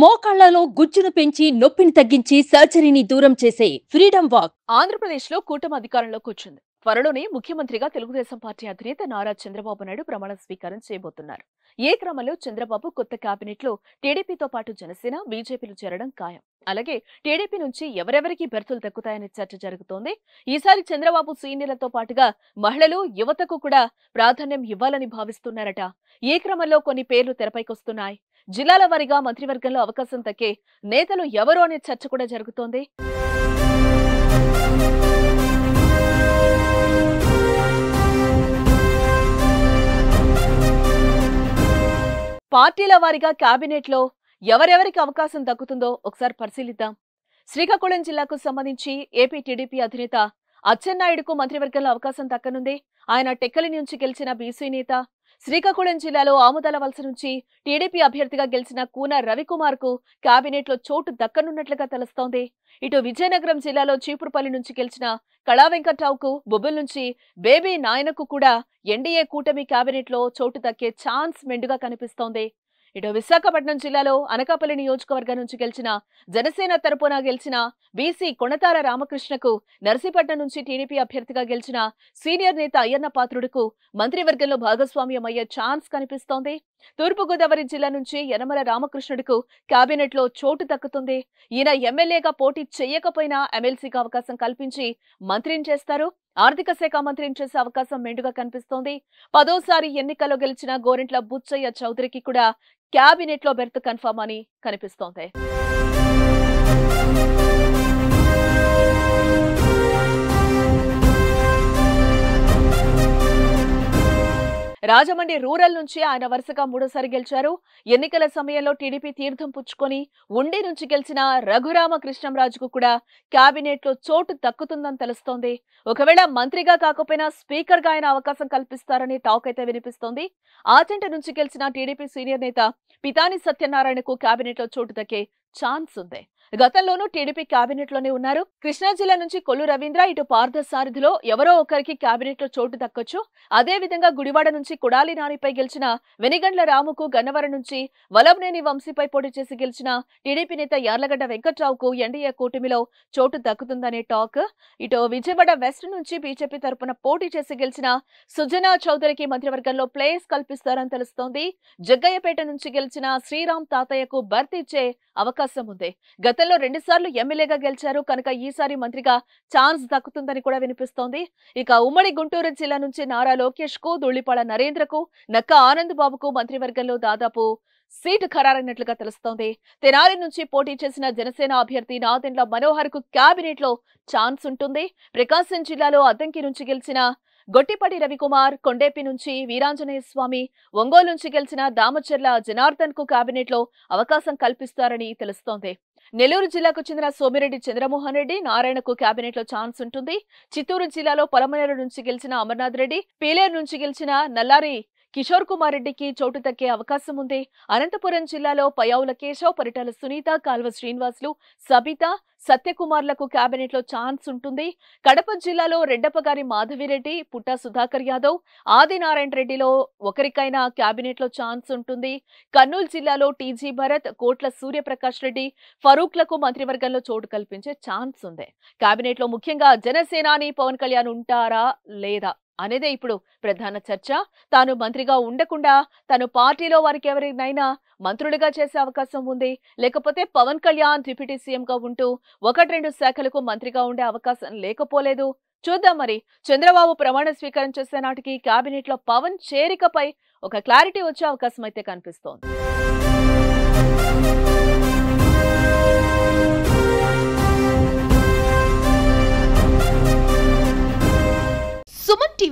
మోకాళ్లలో గుజ్జును పెంచి నొప్పిని తగ్గించి సర్జరీని దూరం చేసే ఫ్రీడమ్ వాక్ ఆంధ్రప్రదేశ్ లో కూటమి అధికారంలోకి వచ్చింది త్వరలోనే ముఖ్యమంత్రిగా తెలుగుదేశం పార్టీ అధినేత నారా చంద్రబాబు నాయుడు ప్రమాణ స్వీకారం చేయబోతున్నారు ఏ క్రమంలో చంద్రబాబు కొత్త లో టీడీపీతో పాటు జనసేన బీజేపీలు చేరడం ఖాయం అలాగే టీడీపీ నుంచి ఎవరెవరికి బెర్తులు దక్కుతాయనే చర్చ జరుగుతోంది ఈసారి చంద్రబాబు సీనియర్లతో పాటుగా మహిళలు యువతకు కూడా ప్రాధాన్యం ఇవ్వాలని భావిస్తున్నారట ఏ క్రమంలో కొన్ని పేర్లు తెరపైకొస్తున్నాయి జిల్లాల వారీగా మంత్రివర్గంలో అవకాశం తక్కే నేతలు ఎవరు అనే చర్చ కూడా జరుగుతోంది పార్టీల వారిగా క్యాబినెట్లో ఎవరెవరికి అవకాశం దక్కుతుందో ఒకసారి పరిశీలిద్దాం శ్రీకాకుళం జిల్లాకు సంబంధించి ఏపీ టీడీపీ అధినేత అచ్చెన్నాయుడుకు మంత్రివర్గంలో అవకాశం దక్కనుంది ఆయన టెక్కలి నుంచి గెలిచిన బీసీ నేత శ్రీకాకుళం జిల్లాలో ఆముదల వలస నుంచి టీడీపీ అభ్యర్థిగా గెలిచిన కూన రవికుమార్ కు కేబినెట్ లో చోటు దక్కనున్నట్లుగా తెలుస్తోంది ఇటు విజయనగరం జిల్లాలో చీపురుపల్లి నుంచి గెలిచిన కళా కు బొబ్బుల్ నుంచి బేబీ నాయనకు కూడా ఎన్డీఏ కూటమి కేబినెట్ లో చోటు దక్కే ఛాన్స్ మెండుగా కనిపిస్తోంది ఇటు విశాఖపట్నం జిల్లాలో అనకాపల్లి నియోజకవర్గం నుంచి గెలిచిన జనసేన తరపున గెలిచిన బీసీ కొణతాల రామకృష్ణకు నర్సీపట్నం నుంచి టీడీపీ అభ్యర్థిగా గెలిచిన సీనియర్ నేత అయ్యన్న పాత్రుడుకు మంత్రివర్గంలో భాగస్వామ్యం అయ్యే ఛాన్స్ కనిపిస్తోంది తూర్పుగోదావరి జిల్లా నుంచి యనమల రామకృష్ణుడుకు కేబినెట్లో చోటు దక్కుతుంది ఈయన ఎమ్మెల్యేగా పోటీ చేయకపోయినా ఎమ్మెల్సీకి అవకాశం కల్పించి మంత్రిని చేస్తారు ఆర్థిక శాఖ మంత్రిని చేసే అవకాశం మెండుగా కనిపిస్తోంది పదోసారి ఎన్నికల్లో గెలిచిన గోరెంట్ల బుచ్చయ్య చౌదరికి కూడా క్యాబినెట్ లో బెర్త్ కన్ఫర్మ్ అని కనిపిస్తోంది రాజమండ్రి రూరల్ నుంచి ఆయన వరుసగా మూడోసారి గెలిచారు ఎన్నికల సమయంలో టీడీపీ తీర్థం పుచ్చుకొని ఉండి నుంచి గెలిచిన రఘురామ కృష్ణంరాజుకు కూడా క్యాబినెట్లో చోటు దక్కుతుందని తెలుస్తోంది ఒకవేళ మంత్రిగా కాకపోయినా స్పీకర్గా ఆయన అవకాశం కల్పిస్తారని టాక్ అయితే వినిపిస్తోంది ఆచంట నుంచి గెలిచిన టీడీపీ సీనియర్ నేత పితాని సత్యనారాయణకు క్యాబినెట్లో చోటు దక్కే ఛాన్స్ ఉంది గతంలోనూ టీడీపీ కేబినెట్ లోనే ఉన్నారు కృష్ణా జిల్లా నుంచి కొల్లు రవీంద్ర ఇటు సారథిలో ఎవరో ఒకరికి కేబినెట్ లో చోటు దక్కొచ్చు అదే విధంగా గుడివాడ నుంచి కుడాలి నానిపై గెలిచిన వెనిగండ్ల రాముకు గన్నవరం నుంచి వలంనేని వంశీపై పోటీ చేసి గెలిచిన టీడీపీ నేత యార్లగడ్డ వెంకట్రావుకు ఎన్డీఏ కూటమిలో చోటు దక్కుతుందనే టాక్ ఇటు విజయవాడ వెస్ట్ నుంచి బీజేపీ తరపున పోటీ చేసి గెలిచిన సుజనా చౌదరికి మంత్రివర్గంలో ప్లేస్ కల్పిస్తారని తెలుస్తోంది జగ్గయ్యపేట నుంచి గెలిచిన శ్రీరామ్ తాతయ్యకు భర్తీ ఇచ్చే అవకాశం ఉంది గతంలో రెండుసార్లు ఎమ్మెల్యేగా గెలిచారు కనుక ఈసారి మంత్రిగా ఛాన్స్ దక్కుతుందని కూడా వినిపిస్తోంది ఇక ఉమ్మడి గుంటూరు జిల్లా నుంచి నారా లోకేష్ కు దుళ్లిపాళ నరేంద్రకు నక్క ఆనంద్ బాబుకు మంత్రివర్గంలో దాదాపు సీటు ఖరారైనట్లుగా తెలుస్తోంది తెనాలి నుంచి పోటీ చేసిన జనసేన అభ్యర్థి నాదెండ్ల మనోహర్ కు క్యాబినెట్ లో ఛాన్స్ ఉంటుంది ప్రకాశం జిల్లాలో అద్దంకి నుంచి గెలిచిన గొట్టిపడి రవికుమార్ కొండేపి నుంచి వీరాంజనేయ స్వామి ఒంగోలు నుంచి గెలిచిన దామచర్ల జనార్దన్ కు లో అవకాశం కల్పిస్తారని తెలుస్తోంది నెల్లూరు జిల్లాకు చెందిన సోమిరెడ్డి చంద్రమోహన్ రెడ్డి నారాయణకు కేబినెట్ లో ఛాన్స్ ఉంటుంది చిత్తూరు జిల్లాలో పొలమనేరు నుంచి గెలిచిన అమర్నాథ్ రెడ్డి పీలేరు నుంచి గెలిచిన నల్లారి కిషోర్ కుమార్ రెడ్డికి చోటు దక్కే అవకాశం ఉంది అనంతపురం జిల్లాలో పయావుల కేశవ్ పరిటాల సునీత కాల్వ శ్రీనివాసులు సబిత సత్యకుమార్లకు క్యాబినెట్లో ఛాన్స్ ఉంటుంది కడప జిల్లాలో గారి మాధవిరెడ్డి పుట్టా సుధాకర్ యాదవ్ ఆదినారాయణ రెడ్డిలో ఒకరికైనా క్యాబినెట్లో ఛాన్స్ ఉంటుంది కర్నూలు జిల్లాలో టీజీ భరత్ కోట్ల సూర్యప్రకాష్ రెడ్డి ఫరూక్లకు మంత్రివర్గంలో చోటు కల్పించే ఛాన్స్ ఉంది క్యాబినెట్లో ముఖ్యంగా జనసేనాని పవన్ కళ్యాణ్ ఉంటారా లేదా అనేదే ఇప్పుడు ప్రధాన చర్చ తాను మంత్రిగా ఉండకుండా తను పార్టీలో వారికి ఎవరినైనా మంత్రులుగా చేసే అవకాశం ఉంది లేకపోతే పవన్ కళ్యాణ్ డిప్యూటీ సీఎంగా ఉంటూ ఒకటి రెండు శాఖలకు మంత్రిగా ఉండే అవకాశం లేకపోలేదు చూద్దాం మరి చంద్రబాబు ప్రమాణ స్వీకారం చేసే నాటికి క్యాబినెట్లో పవన్ చేరికపై ఒక క్లారిటీ వచ్చే అవకాశం అయితే కనిపిస్తోంది